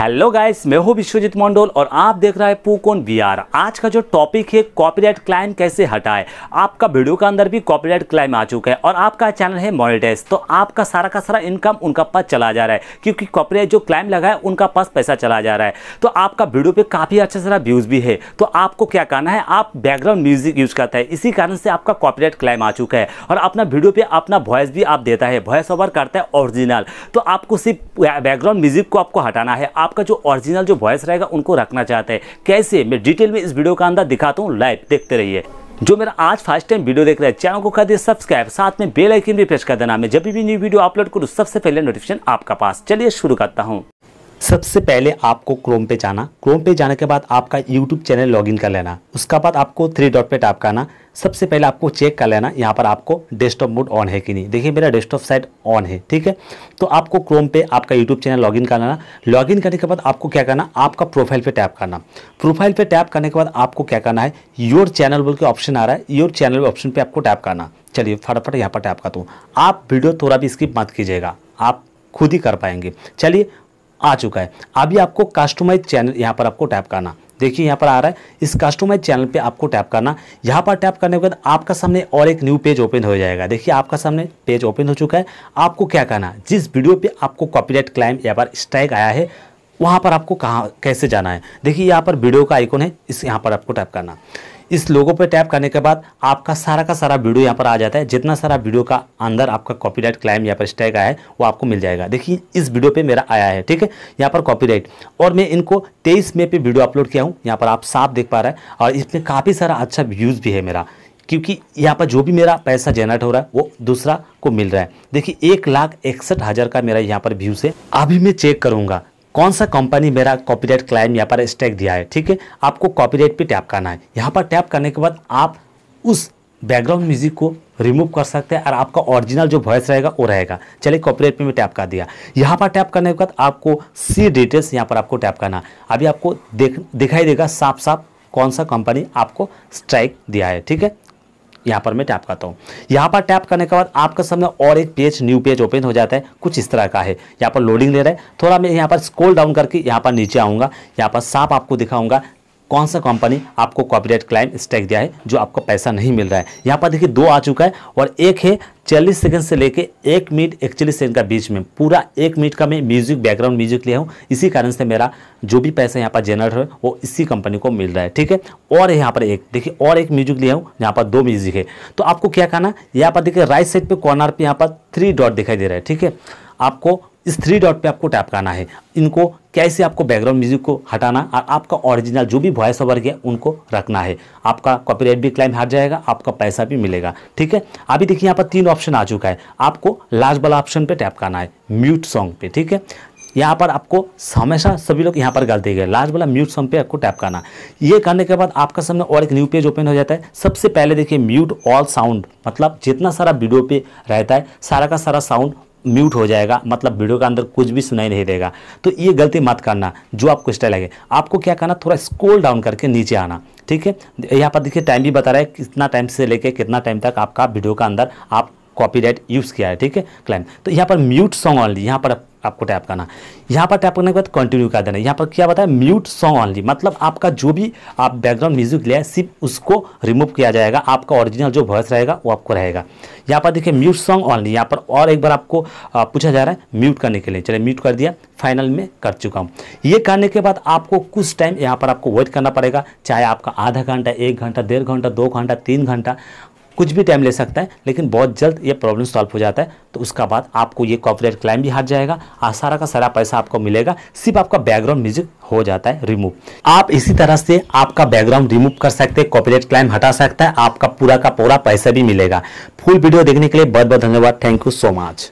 hello guys मैं हूं विश्वजीत मंडोल और आप देख रहा है पूकोन बीआर आज का जो टॉपिक है कॉपीराइट क्लाइम कैसे हटाए आपका वीडियो के अंदर भी कॉपीराइट क्लाइम आ चुका है और आपका चैनल है मोनिटाइज तो आपका सारा का सारा इनकम उनका पास चला जा रहा है क्योंकि कॉपीराइट जो क्लाइम लगा है उनका पास पैसा चला जा रहा है तो आपका वीडियो पर काफ़ी अच्छा सारा व्यूज़ भी है तो आपको क्या करना है आप बैकग्राउंड म्यूजिक यूज़ करता है इसी कारण से आपका कॉपीराइट क्लाइम आ चुका है और अपना वीडियो पर अपना वॉयस भी आप देता है वॉइस ओवर करता है ओरिजिनल तो आपको सिर्फ बैकग्राउंड म्यूजिक को आपको हटाना है आप आपका जो ओरिजिनल जो वॉइस रहेगा उनको रखना चाहते हैं कैसे मैं डिटेल में इस वीडियो का अंदर दिखाता हूँ लाइव देखते रहिए जो मेरा आज फर्स्ट टाइम वीडियो देख रहे हैं चैनल को कर दिए सब्सक्राइब साथ में बेल आइकन भी प्रेस कर देना मैं जब भी न्यू वीडियो अपलोड करूँ सबसे पहले नोटिफिकेशन आपका पास चलिए शुरू करता हूँ सबसे पहले आपको क्रोम पे जाना क्रोम पे जाने के बाद आपका यूट्यूब चैनल लॉगिन कर लेना उसका बाद आपको थ्री डॉट पे टैप करना सबसे पहले आपको चेक कर लेना यहाँ पर आपको डेस्कटॉप मोड ऑन है कि नहीं देखिए मेरा डेस्कटॉप साइट ऑन है ठीक है तो आपको क्रोम पे आपका यूट्यूब चैनल लॉगिन कर लेना लॉगिन करने के बाद आपको क्या करना आपका प्रोफाइल पर टैप करना प्रोफाइल पर टैप करने के बाद आपको क्या करना है योर चैनल बोल के ऑप्शन आ रहा है योर चैनल ऑप्शन पर आपको टैप करना चलिए फटाफट यहाँ पर टैप करता हूँ आप वीडियो थोड़ा भी स्किप मत कीजिएगा आप खुद ही कर पाएंगे चलिए आ चुका है अभी आपको कस्टमाइज चैनल यहाँ पर आपको टैप करना देखिए यहाँ पर आ रहा है इस कस्टमाइज चैनल पे आपको टैप करना यहाँ पर टैप करने के बाद आपका सामने और एक न्यू पेज ओपन हो जाएगा देखिए आपका सामने पेज ओपन हो चुका है आपको क्या करना जिस वीडियो पे आपको कॉपीराइट क्लाइम या पर स्ट्राइक आया है वहाँ पर आपको कहाँ कैसे जाना है देखिए यहाँ पर वीडियो का आइकॉन है इस यहाँ पर आपको टैप करना इस लोगो पर टैप करने के बाद आपका सारा का सारा वीडियो यहाँ पर आ जाता है जितना सारा वीडियो का अंदर आपका कॉपीराइट क्लाइम यहाँ पर स्टैग आया है वो आपको मिल जाएगा देखिए इस वीडियो पे मेरा आया है ठीक है यहाँ पर कॉपीराइट और मैं इनको तेईस मे पे वीडियो अपलोड किया हूँ यहाँ पर आप साफ देख पा रहे हैं और इसमें काफ़ी सारा अच्छा व्यूज़ भी है मेरा क्योंकि यहाँ पर जो भी मेरा पैसा जनरेट हो रहा है वो दूसरा को मिल रहा है देखिए एक लाख इकसठ हज़ार का मेरा यहाँ पर व्यूज़ है अभी मैं चेक करूँगा कौन सा कंपनी मेरा कॉपीराइट क्लाइम यहाँ पर स्टैक दिया है ठीक है आपको कॉपीराइट पे टैप करना है यहाँ पर टैप करने के बाद आप उस बैकग्राउंड म्यूजिक को रिमूव कर सकते हैं और आपका ओरिजिनल जो वॉइस रहेगा वो रहेगा चलिए कॉपीराइट पे मैं टैप कर दिया यहाँ पर टैप करने के बाद आपको सी डिटेल्स यहाँ पर आपको टैप करना है अभी आपको देख दिखाई देगा साफ साफ कौन सा कंपनी आपको स्ट्राइक दिया है ठीक है यहाँ पर मैं टैप करता हूँ यहाँ पर टैप करने के बाद आपके सामने और एक पेज न्यू पेज ओपन हो जाता है कुछ इस तरह का है यहाँ पर लोडिंग ले रहा है थोड़ा मैं यहाँ पर स्कोल डाउन करके यहाँ पर नीचे आऊँगा यहाँ पर साफ आपको दिखाऊंगा कौन सा कंपनी आपको कॉपीराइट क्लाइम स्टैक दिया है जो आपको पैसा नहीं मिल रहा है यहाँ पर देखिए दो आ चुका है और एक है चालीस सेकंड से लेके एक मिनट चालीस सेकंड का बीच में पूरा एक मिनट का मैं म्यूजिक बैकग्राउंड म्यूजिक लिया हूँ इसी कारण से मेरा जो भी पैसा यहाँ पर जनरेट हो वो इसी कंपनी को मिल रहा है ठीक है और यहाँ पर एक देखिए और एक म्यूजिक लिया हूँ यहाँ पर दो म्यूजिक है तो आपको क्या करना यहाँ पर देखिए राइट साइड पर कॉर्नर पर यहाँ पर थ्री डॉट दिखाई दे रहा है ठीक है आपको इस थ्री डॉट पे आपको टैप करना है इनको कैसे आपको बैकग्राउंड म्यूजिक को हटाना और आपका ओरिजिनल जो भी वॉइस ओवर गया उनको रखना है आपका कॉपीराइट भी क्लाइम हट जाएगा आपका पैसा भी मिलेगा ठीक है अभी देखिए यहाँ पर तीन ऑप्शन आ चुका है आपको लास्ट वाला ऑप्शन पे टैप करना है म्यूट सॉन्ग पे ठीक है यहाँ पर आपको हमेशा सभी लोग यहाँ पर गलती गए लास्ट वाला म्यूट सॉन्ग पे आपको टैप करना ये करने के बाद आपका सामने और एक न्यू पेज ओपन हो जाता है सबसे पहले देखिए म्यूट ऑल साउंड मतलब जितना सारा वीडियो पे रहता है सारा का सारा साउंड म्यूट हो जाएगा मतलब वीडियो के अंदर कुछ भी सुनाई नहीं देगा तो ये गलती मत करना जो आपको स्टाइल लगे आपको क्या करना थोड़ा स्कोल डाउन करके नीचे आना ठीक है यहाँ पर देखिए टाइम भी बता रहा है कितना टाइम से लेके कितना टाइम तक आपका वीडियो का अंदर आप कॉपीराइट यूज़ किया है ठीक है क्लाइम तो यहाँ पर म्यूट सॉन्ग ऑनली यहाँ पर आपको टैप करना यहाँ पर टैप करने के बाद कंटिन्यू कर देना यहाँ पर क्या बताया म्यूट सॉन्ग ऑनली मतलब आपका जो भी आप बैकग्राउंड म्यूजिक लिया है सिर्फ उसको रिमूव किया जाएगा आपका ओरिजिनल जो वॉइस रहेगा वो आपको रहेगा यहाँ पर देखिए म्यूट सॉन्ग ऑनली यहाँ पर और एक बार आपको पूछा जा रहा है म्यूट करने के लिए चलिए म्यूट कर दिया फाइनल में कर चुका हूँ ये करने के बाद आपको कुछ टाइम यहाँ पर आपको वेट करना पड़ेगा चाहे आपका आधा घंटा एक घंटा डेढ़ घंटा दो घंटा तीन घंटा कुछ भी टाइम ले सकता है लेकिन बहुत जल्द ये प्रॉब्लम सॉल्व हो जाता है तो उसका बाद आपको ये कॉपरेट क्लाइम भी हट जाएगा और सारा का सारा पैसा आपको मिलेगा सिर्फ आपका बैकग्राउंड म्यूजिक हो जाता है रिमूव आप इसी तरह से आपका बैकग्राउंड रिमूव कर सकते हैं कॉपरेट क्लाइम हटा सकता है आपका पूरा का पूरा पैसा भी मिलेगा फुल वीडियो देखने के लिए बहुत बहुत धन्यवाद थैंक यू सो मच